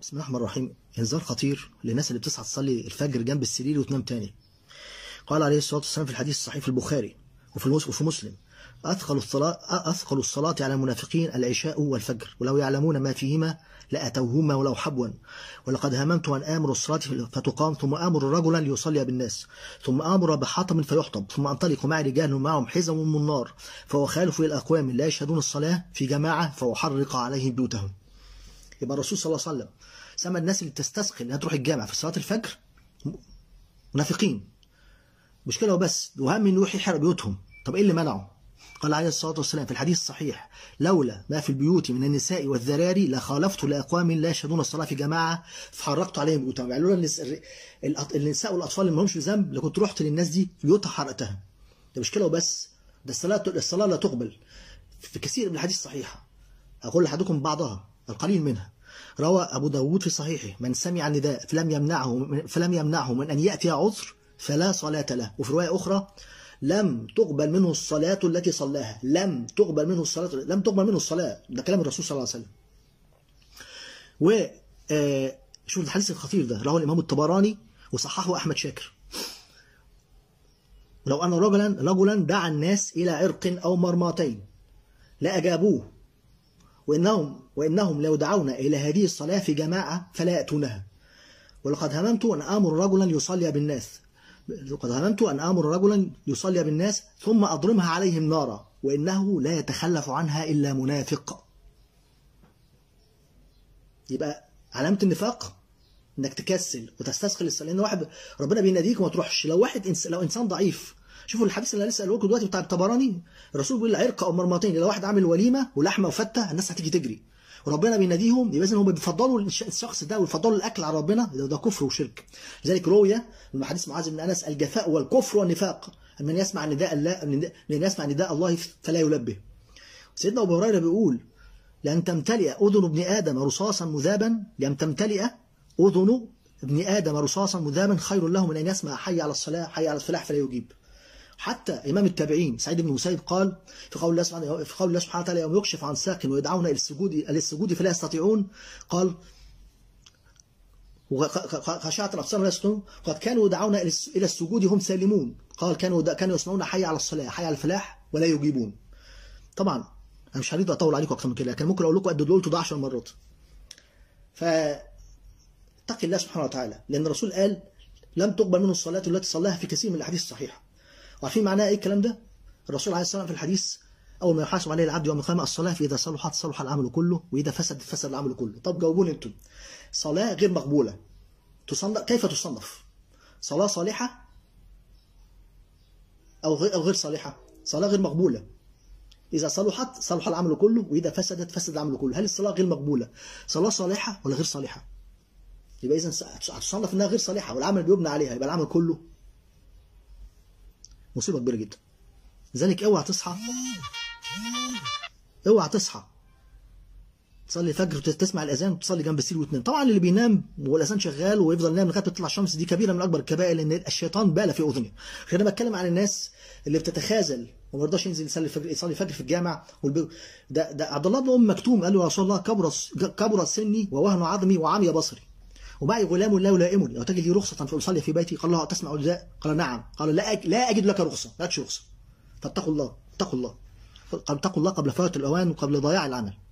بسم الله الرحمن الرحيم انذار خطير للناس اللي بتصحى تصلي الفجر جنب السرير وتنام تاني قال عليه الصلاه والسلام في الحديث الصحيح في البخاري وفي وفي مسلم أثقل الصلاة أثقل الصلاة على المنافقين العشاء والفجر ولو يعلمون ما فيهما لأتوهما ولو حبوا ولقد هممت أن آمر الصلاة فتقام ثم آمر رجلا ليصلي بالناس ثم آمر بحطم فيحطم ثم أنطلق مع رجال معهم حزم من نار فهو خالف الأقوام لا يشهدون الصلاة في جماعة فأحرق عليهم بيوتهم يبقى الرسول صلى الله عليه وسلم سمى الناس اللي بتستثقل انها تروح الجامع في صلاه الفجر منافقين مشكله وبس وهم يروح يحرق بيوتهم طب ايه اللي منعه قال عليه الصلاه والسلام في الحديث الصحيح لولا ما في البيوت من النساء والذراري لخالفت لاقوام لا يشهدون الصلاه في جماعه فحرقت عليهم بيوتهم يعني لولا النساء والاطفال اللي ما لهمش ذنب لكنت رحت للناس دي في بيوتها حرقتها ده مشكله وبس ده الصلاه الصلاه لا تقبل في كثير من الحديث الصحيحه هقول لحدكم بعضها القليل منها روى أبو داود في صحيحه من سمع النداء فلم يمنعه فلم يمنعه من أن يأتي عذر فلا صلاة له وفي رواية أخرى لم تقبل منه الصلاة التي صلاها لم تقبل منه الصلاة لم تقبل منه الصلاة ده كلام الرسول صلى الله عليه وسلم و آه، شوف الحديث الخطير ده رواه الإمام الطبراني وصححه أحمد شاكر لو أن رجلا رجلا دعا الناس إلى عرق أو مرماتين لا أجابوه وإنهم, وإنهم لو دعونا إلى هذه الصلاة في جماعة فلا يأتونها ولقد هممت أن آمر رجلا يصلي بالناس لقد هممت أن آمر رجلا يصلي بالناس ثم أضرمها عليهم نارا وإنه لا يتخلف عنها إلا منافق يبقى علامة النفاق انك تكسل وتستثقل الصلاه لان واحد ربنا بيناديك وما تروحش لو واحد إنس... لو انسان ضعيف شوفوا الحديث اللي لسه قالوكم دلوقتي بتاع الطبراني الرسول بيقول عرق او مرمطين لو واحد عامل وليمه ولحمه وفته الناس هتيجي تجري وربنا بيناديهم يبقى اذا هم بيفضلوا الشخص ده ويفضلوا الاكل على ربنا ده, ده كفر وشرك لذلك رؤيا من حديث معاذ بن انس الجفاء والكفر والنفاق من يسمع نداء الله من يسمع نداء الله فلا يلبه سيدنا ابو هريره بيقول لأن تمتلئ أذن ابن آدم رصاصا مذابا لأن تمتلئ أذن ابن آدم رصاصا مذابا خير له من أن يسمع حي على الصلاة حي على الفلاح فلا يجيب حتى إمام التابعين سعيد بن مسيب قال في قول الله سبحانه في قول الله سبحانه وتعالى يوم يكشف عن ساق ويدعون إلى السجود إلى السجود فلا يستطيعون قال وخشعت الأبصار لا يستطيعون قد كانوا يدعون إلى السجود هم سالمون قال كانوا كانوا يسمعون حي على الصلاة حي على الفلاح ولا يجيبون طبعا أنا مش هريد أطول عليكم أكثر من كده لكن ممكن أقول لكم قد دول ده 10 مرات ف اتقي الله سبحانه وتعالى لأن الرسول قال لم تقبل منه الصلاة التي صلاها في كثير من الأحاديث الصحيحة عارفين معناه ايه الكلام ده الرسول عليه والسلام في الحديث اول ما يحاسب عليه العبد يوم القيامه الصلاه فاذا صلحت صلح العمل كله واذا فسدت فسد العمل كله طب جاوبوني انتم صلاه غير مقبوله تصنف كيف تصنف صلاه صالحه او غير او غير صالحه صلاه غير مقبوله إذا صلحت صلح العمل كله وإذا فسدت فسد العمل كله هل الصلاة غير مقبولة صلاة صالحة ولا غير صالحة يبقى إذا هتصنف إنها غير صالحة والعمل بيبنى عليها يبقى العمل كله مصيبة كبيرة جدا لذلك اوعى تصحى اوعى تصحى تصلي الفجر وتسمع الاذان وتصلي جنب السرير واثنين، طبعا اللي بينام والاذان شغال ويفضل نايم لغايه ما تطلع الشمس دي كبيره من اكبر الكبائر لان الشيطان بال في اذنه خلينا انا بتكلم عن الناس اللي بتتخاذل وما يرضاش ينزل يصلي الفجر يصلي الفجر في الجامع والبي... ده ده عبد الله بن ام مكتوم قال له يا رسول الله كبر كبر سني ووهن عظمي وعمي بصري ومعي غلام لا يلائمني أو تجد لي رخصة فأصلي في بيتي قال له تسمع النداء قال نعم قال لا أجد, لا أجد لك رخصة لا تشي رخصة فاتقوا الله اتقوا الله اتقوا الله قبل فوات الأوان وقبل ضياع العمل